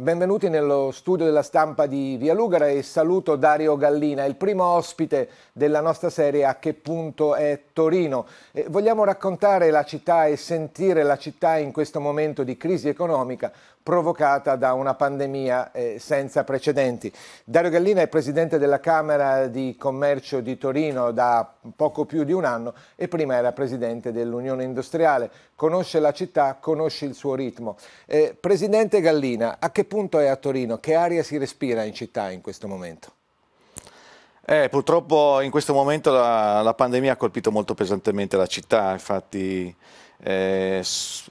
Benvenuti nello studio della stampa di Via Lugara e saluto Dario Gallina, il primo ospite della nostra serie A che punto è Torino. Eh, vogliamo raccontare la città e sentire la città in questo momento di crisi economica, provocata da una pandemia eh, senza precedenti. Dario Gallina è presidente della Camera di Commercio di Torino da poco più di un anno e prima era presidente dell'Unione Industriale. Conosce la città, conosce il suo ritmo. Eh, presidente Gallina, a che punto è a Torino? Che aria si respira in città in questo momento? Eh, purtroppo in questo momento la, la pandemia ha colpito molto pesantemente la città, infatti eh,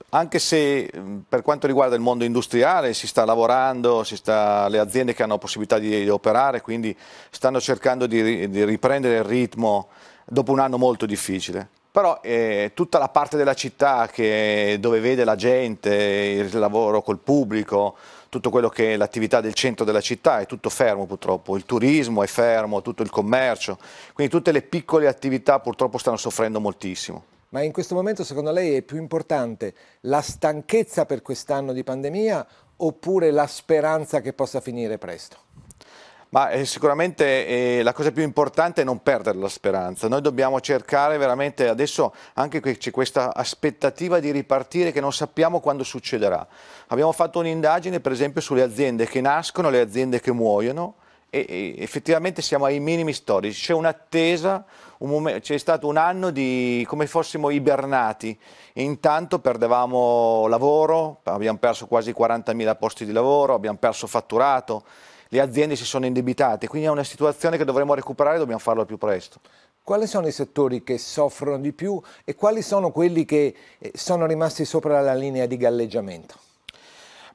anche se mm, per quanto riguarda il mondo industriale si sta lavorando, si sta, le aziende che hanno possibilità di, di operare, quindi stanno cercando di, di, riprendere il ritmo dopo un anno molto difficile. Però eh, tutta la parte della città che, dove vede la gente, il lavoro col pubblico, tutto quello che è l'attività del centro della città è tutto fermo purtroppo, il turismo è fermo, tutto il commercio, quindi tutte le piccole attività purtroppo stanno soffrendo moltissimo ma in questo momento secondo lei è più importante la stanchezza per quest'anno di pandemia oppure la speranza che possa finire presto? Ma eh, sicuramente eh, la cosa più importante è non perdere la speranza. Noi dobbiamo cercare veramente adesso anche qui c'è questa aspettativa di ripartire che non sappiamo quando succederà. Abbiamo fatto un'indagine per esempio sulle aziende che nascono e le aziende che muoiono e, effettivamente siamo ai minimi storici, c'è un'attesa, un c'è stato un anno di come fossimo ibernati, intanto perdevamo lavoro, abbiamo perso quasi 40.000 posti di lavoro, abbiamo perso fatturato, le aziende si sono indebitate, quindi è una situazione che dovremmo recuperare e dobbiamo farlo al più presto. Quali sono i settori che soffrono di più e quali sono quelli che eh, sono rimasti sopra la linea di galleggiamento?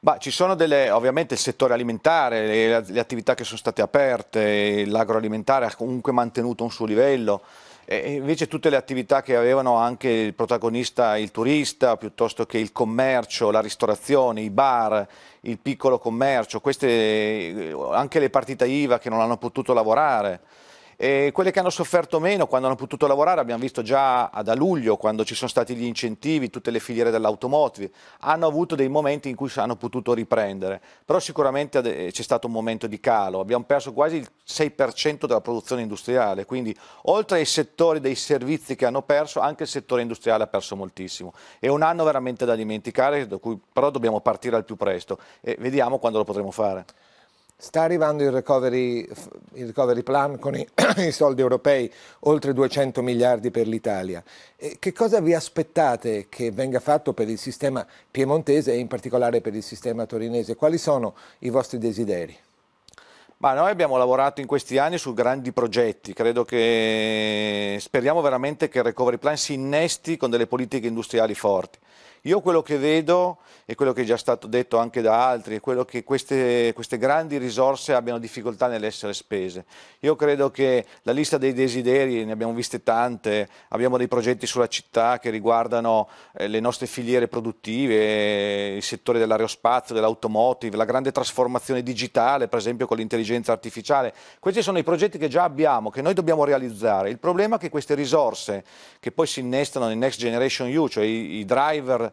Ma ci sono delle, ovviamente il settore alimentare, le, le attività che sono state aperte, l'agroalimentare ha comunque mantenuto un suo livello. E invece tutte le attività che avevano anche il protagonista, il turista, piuttosto che il commercio, la ristorazione, i bar, il piccolo commercio, queste, anche le partite IVA che non hanno potuto lavorare. E quelle che hanno sofferto meno quando hanno potuto lavorare, abbiamo visto già da luglio quando ci sono stati gli incentivi, tutte le filiere dell'automotive, hanno avuto dei momenti in cui hanno potuto riprendere, però sicuramente c'è stato un momento di calo, abbiamo perso quasi il 6% della produzione industriale, quindi oltre ai settori dei servizi che hanno perso, anche il settore industriale ha perso moltissimo. È un anno veramente da dimenticare, però dobbiamo partire al più presto e vediamo quando lo potremo fare. Sta arrivando il recovery, il recovery plan con i, i, soldi europei, oltre 200 miliardi per l'Italia. Che cosa vi aspettate che venga fatto per il sistema piemontese e in particolare per il sistema torinese? Quali sono i vostri desideri? Ma noi abbiamo lavorato in questi anni su grandi progetti, credo che speriamo veramente che il recovery plan si innesti con delle politiche industriali forti. Io quello che vedo e quello che è già stato detto anche da altri è quello che queste, queste grandi risorse abbiano difficoltà nell'essere spese. Io credo che la lista dei desideri, ne abbiamo viste tante, abbiamo dei progetti sulla città che riguardano eh, le nostre filiere produttive, il settore dell'aerospazio, dell'automotive, la grande trasformazione digitale, per esempio con l'intelligenza artificiale. Questi sono i progetti che già abbiamo, che noi dobbiamo realizzare. Il problema è che queste risorse che poi si innestano nel Next Generation U, cioè i, i driver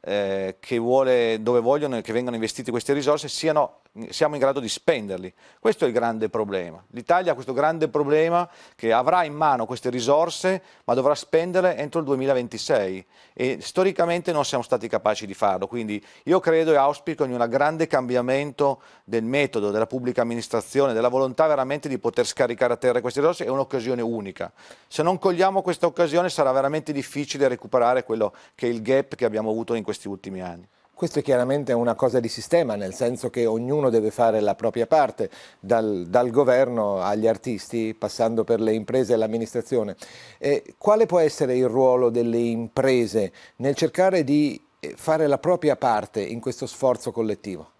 eh, vuole, dove vogliono che vengano investite queste risorse siano, siamo in grado di spenderli. Questo è il grande problema. L'Italia ha questo grande problema che avrà in mano queste risorse ma dovrà spenderle entro il 2026 e storicamente non siamo stati capaci di farlo. Quindi io credo e auspico in un grande cambiamento del metodo della pubblica amministrazione, della volontà veramente di poter scaricare a terra queste risorse, è un'occasione unica. Se non cogliamo questa occasione sarà veramente difficile recuperare quello che è il gap che abbiamo avuto in questi ultimi anni. Questo è chiaramente una cosa di sistema, nel senso che ognuno deve fare la propria parte, dal, dal governo agli artisti, passando per le imprese e l'amministrazione. Eh, quale può essere il ruolo delle imprese nel cercare di eh, fare la propria parte in questo sforzo collettivo?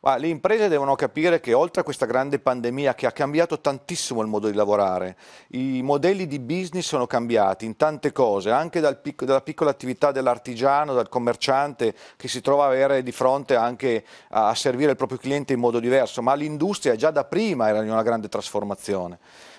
Ma le imprese devono capire che oltre a questa grande pandemia che ha cambiato tantissimo il modo di lavorare, i modelli di business sono cambiati in tante cose, anche dal pic dalla piccola attività dell'artigiano, dal commerciante che si trova a avere di fronte anche a, a servire il proprio cliente in modo diverso, ma l'industria già da prima era in una grande trasformazione.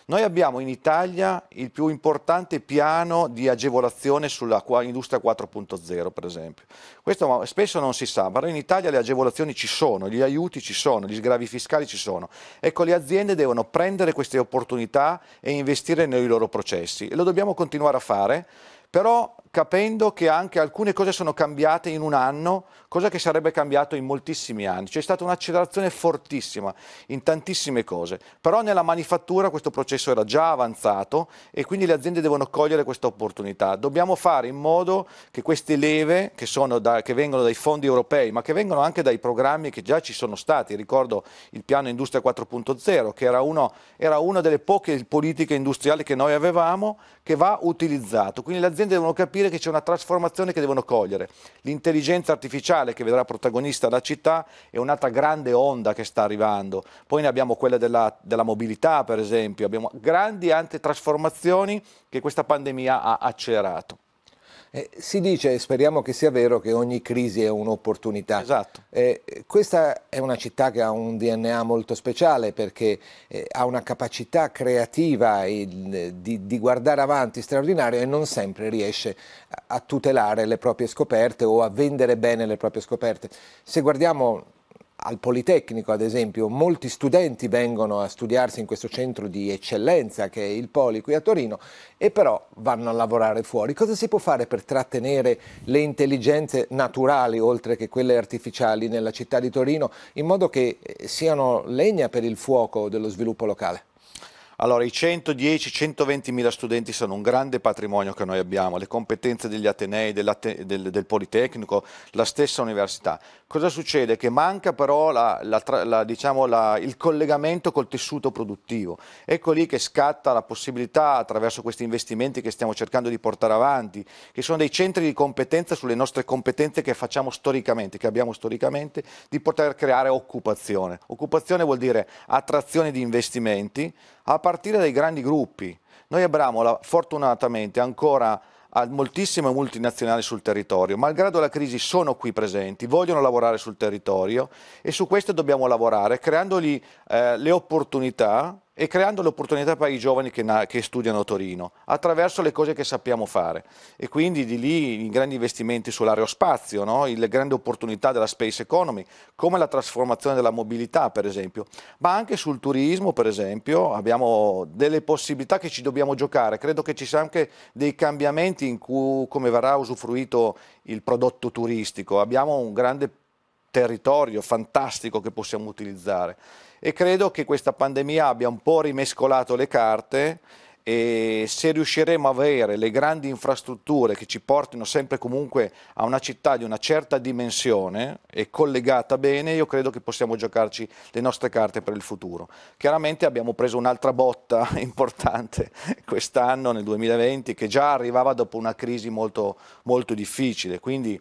Noi abbiamo in Italia il più importante piano di agevolazione sulla industria 4.0, per esempio. Questo spesso non si sa, però in Italia le agevolazioni ci sono, gli aiuti ci sono, gli sgravi fiscali ci sono. Ecco, le aziende devono prendere queste opportunità e investire nei loro processi e lo dobbiamo continuare a fare, però capendo che anche alcune cose sono cambiate in un anno, cosa che sarebbe cambiato in moltissimi anni. C'è stata un'accelerazione fortissima in tantissime cose, però nella manifattura questo processo era già avanzato e quindi le aziende devono cogliere questa opportunità. Dobbiamo fare in modo che queste leve che, da, che vengono dai fondi europei, ma che vengono anche dai programmi che già ci sono stati, ricordo il piano Industria 4.0, che era, uno, era una delle poche politiche industriali che noi avevamo, che va utilizzato. Quindi le aziende devono capire capire che c'è una trasformazione che devono cogliere. L'intelligenza artificiale che vedrà protagonista la città è un'altra grande onda che sta arrivando. Poi ne abbiamo quella della, della mobilità, per esempio. Abbiamo grandi antitrasformazioni che questa pandemia ha accelerato. Eh, si dice, e speriamo che sia vero, che ogni crisi è un'opportunità. Esatto. Eh, questa è una città che ha un DNA molto speciale perché eh, ha una capacità creativa e, eh, di, di, guardare avanti straordinaria e non sempre riesce a tutelare le proprie scoperte o a vendere bene le proprie scoperte. Se guardiamo al Politecnico, ad esempio, molti studenti vengono a studiarsi in questo centro di eccellenza che è il Poli qui a Torino e però vanno a lavorare fuori. Cosa si può fare per trattenere le intelligenze naturali oltre che quelle artificiali nella città di Torino in modo che eh, siano legna per il fuoco dello sviluppo locale? Allora, i 110-120 mila studenti sono un grande patrimonio che noi abbiamo, le competenze degli Atenei, del, del, Politecnico, la stessa università. Cosa succede? Che manca però la, la, la, diciamo il collegamento col tessuto produttivo. Ecco lì che scatta la possibilità, attraverso questi investimenti che stiamo cercando di portare avanti, che sono dei centri di competenza sulle nostre competenze che facciamo storicamente, che abbiamo storicamente, di poter creare occupazione. Occupazione vuol dire attrazione di investimenti, a partire dai grandi gruppi. Noi abbiamo fortunatamente ancora moltissime multinazionali sul territorio, malgrado la crisi sono qui presenti, vogliono lavorare sul territorio e su questo dobbiamo lavorare creandogli eh, le opportunità e creando le opportunità per i giovani che, che, studiano a Torino attraverso le cose che sappiamo fare e quindi di lì i grandi investimenti sull'aerospazio, no? le grandi opportunità della space economy come la trasformazione della mobilità per esempio, ma anche sul turismo per esempio abbiamo delle possibilità che ci dobbiamo giocare, credo che ci siano anche dei cambiamenti in cui, come verrà usufruito il prodotto turistico, abbiamo un grande territorio fantastico che possiamo utilizzare e credo che questa pandemia abbia un po' rimescolato le carte e se riusciremo a avere le grandi infrastrutture che ci portino sempre comunque a una città di una certa dimensione e collegata bene, io credo che possiamo giocarci le nostre carte per il futuro. Chiaramente abbiamo preso un'altra botta importante quest'anno, nel 2020, che già arrivava dopo una crisi molto, molto difficile, quindi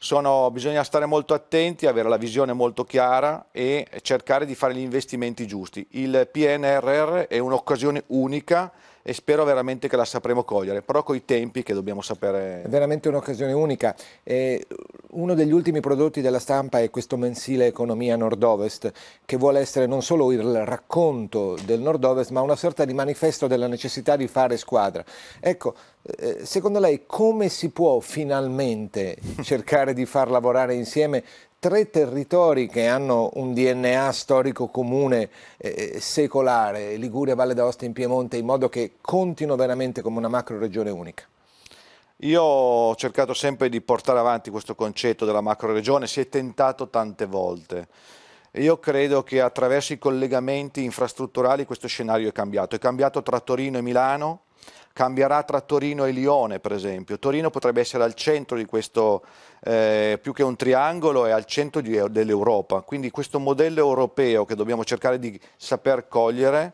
sono, bisogna stare molto attenti, avere la visione molto chiara e cercare di fare gli investimenti giusti. Il PNRR è un'occasione unica e spero veramente che la sapremo cogliere, però coi tempi che dobbiamo sapere. È veramente un'occasione unica. Eh, uno degli ultimi prodotti della stampa è questo mensile Economia Nord-Ovest, che vuole essere non solo il racconto del Nord-Ovest, ma una sorta di manifesto della necessità di fare squadra. Ecco, eh, secondo lei come si può finalmente cercare di far lavorare insieme tre territori che hanno un DNA storico comune eh, secolare, Liguria, Valle d'Aosta e Piemonte, in modo che contino veramente come una macro regione unica? Io ho cercato sempre di portare avanti questo concetto della macro regione, si è tentato tante volte. Io credo che attraverso i collegamenti infrastrutturali questo scenario è cambiato, è cambiato tra Torino e Milano, cambierà tra Torino e Lione per esempio. Torino potrebbe essere al centro di questo, eh, più che un triangolo, è al centro dell'Europa. Quindi questo modello europeo che dobbiamo cercare di saper cogliere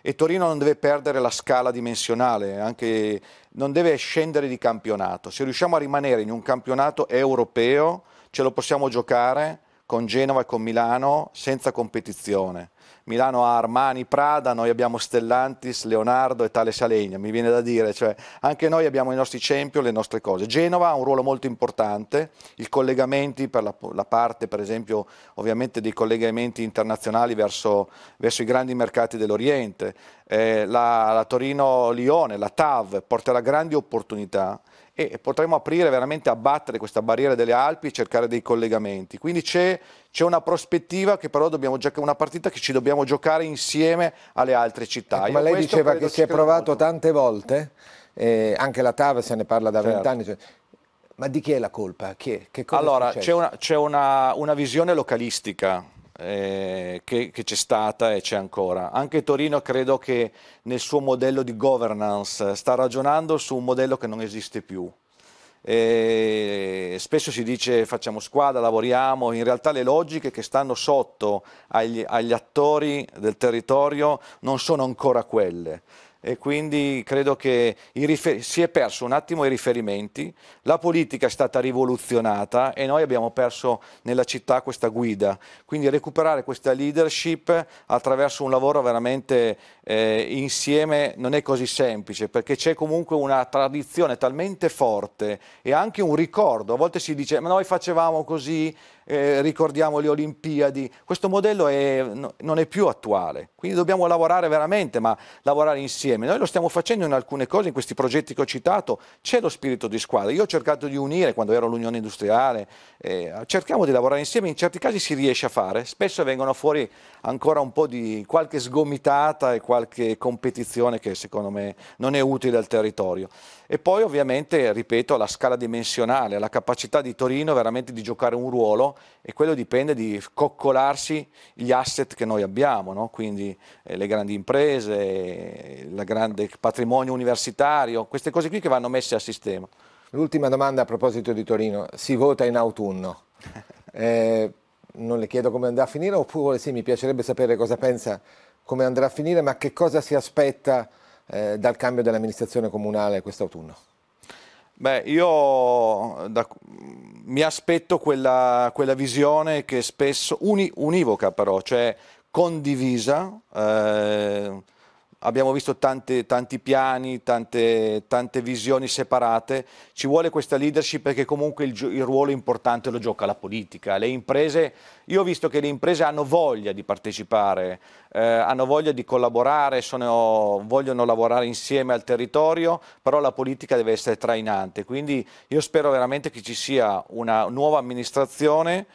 e Torino non deve perdere la scala dimensionale, anche, non deve scendere di campionato. Se riusciamo a rimanere in un campionato europeo ce lo possiamo giocare con Genova e con Milano senza competizione. Milano ha Armani, Prada, noi abbiamo Stellantis, Leonardo e Tale Salegna, mi viene da dire, cioè anche noi abbiamo i nostri champion, le nostre cose. Genova ha un ruolo molto importante, i collegamenti per la, la parte per esempio ovviamente dei collegamenti internazionali verso, verso i grandi mercati dell'Oriente, eh, la, la Torino-Lione, la TAV porterà grandi opportunità e potremo aprire veramente, abbattere questa barriera delle Alpi e cercare dei collegamenti. Quindi c'è c'è una prospettiva che però dobbiamo giocare, una partita che ci dobbiamo giocare insieme alle altre città. Ecco, ma lei diceva che si è provato molto. tante volte, eh, anche la TAV se ne parla da certo. vent'anni. Certo. ma di chi è la colpa? Chi è? allora, c'è una, una, una visione localistica eh, che, c'è stata e c'è ancora. Anche Torino credo che nel suo modello di governance sta ragionando su un modello che non esiste più. E spesso si dice facciamo squadra, lavoriamo, in realtà le logiche che stanno sotto agli, agli attori del territorio non sono ancora quelle e quindi credo che si è perso un attimo i riferimenti, la politica è stata rivoluzionata e noi abbiamo perso nella città questa guida, quindi recuperare questa leadership attraverso un lavoro veramente eh, insieme non è così semplice perché c'è comunque una tradizione talmente forte e anche un ricordo. A volte si dice ma noi facevamo così, eh, ricordiamo le Olimpiadi. Questo modello è, no, non è più attuale, quindi dobbiamo lavorare veramente, ma lavorare insieme. Noi lo stiamo facendo in alcune cose, in questi progetti che ho citato, c'è lo spirito di squadra. Io ho cercato di unire quando ero all'Unione Industriale, eh, cerchiamo di lavorare insieme, in certi casi si riesce a fare, spesso vengono fuori ancora un po' di qualche sgomitata e qualche qualche competizione che secondo me non è utile al territorio. E poi ovviamente, ripeto, la scala dimensionale, la capacità di Torino veramente di giocare un ruolo e quello dipende di coccolarsi gli asset che noi abbiamo, no? quindi eh, le grandi imprese, il grande patrimonio universitario, queste cose qui che vanno messe a sistema. L'ultima domanda a proposito di Torino, si vota in autunno. Eh, non le chiedo come andrà a finire, oppure sì, mi piacerebbe sapere cosa pensa come andrà a finire, ma che cosa si aspetta eh, dal cambio dell'amministrazione comunale quest'autunno? Beh, io da, mi aspetto quella, quella, visione che spesso, uni, univoca però, cioè condivisa, eh, abbiamo visto tante, tanti piani, tante, tante, visioni separate, ci vuole questa leadership perché comunque il, il, ruolo importante lo gioca la politica, le imprese, io ho visto che le imprese hanno voglia di partecipare, eh, hanno voglia di collaborare, sono, vogliono lavorare insieme al territorio, però la politica deve essere trainante, quindi io spero veramente che ci sia una nuova amministrazione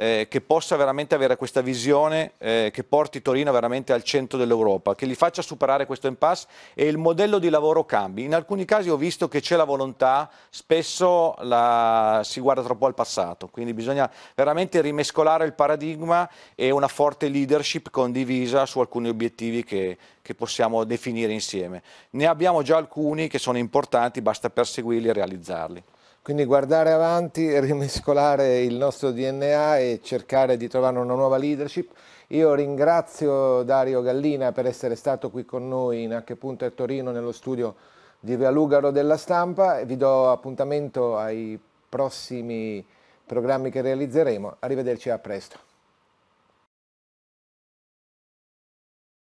eh, che possa veramente avere questa visione eh, che porti Torino veramente al centro dell'Europa, che li faccia superare questo impasse e il modello di lavoro cambi. In alcuni casi ho visto che c'è la volontà, spesso la... si guarda troppo al passato, quindi bisogna veramente rimescolare il paradigma e una forte leadership condivisa su alcuni obiettivi che, che possiamo definire insieme. Ne abbiamo già alcuni che sono importanti, basta perseguirli e realizzarli. Quindi guardare avanti, rimescolare il nostro DNA e cercare di trovare una nuova leadership. Io ringrazio Dario Gallina per essere stato qui con noi in H. e Torino nello studio di Via Lugaro della Stampa e vi do appuntamento ai prossimi programmi che realizzeremo. Arrivederci e a presto.